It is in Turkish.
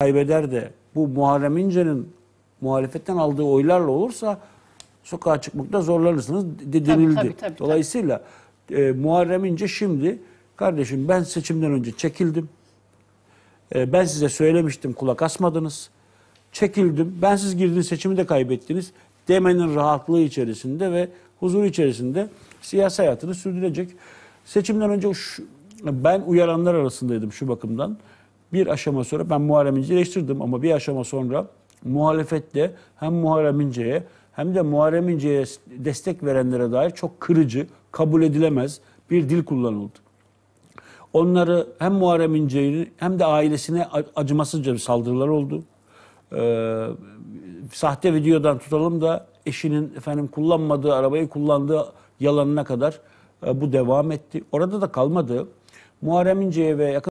kaybeder de bu Muharrem İnce'nin muhalefetten aldığı oylarla olursa sokağa çıkmakta zorlanırsınız de, denildi. Tabii, tabii, tabii, Dolayısıyla e, Muharrem İnce şimdi kardeşim ben seçimden önce çekildim. E, ben size söylemiştim kulak asmadınız. Çekildim. Ben siz girdiniz seçimi de kaybettiniz. Demenin rahatlığı içerisinde ve huzur içerisinde siyasi hayatını sürdürecek. Seçimden önce şu, ben uyaranlar arasındaydım şu bakımdan bir aşama sonra ben Muharrem İnce'yi eleştirdim ama bir aşama sonra muhalefette hem Muharrem İnce'ye hem de Muharrem İnce'ye destek verenlere dair çok kırıcı, kabul edilemez bir dil kullanıldı. Onları hem Muharrem İnce'yi hem de ailesine acımasızca bir saldırılar oldu. Ee, sahte videodan tutalım da eşinin efendim kullanmadığı arabayı kullandığı yalanına kadar e, bu devam etti. Orada da kalmadı. Muharrem İnce'ye ve yakın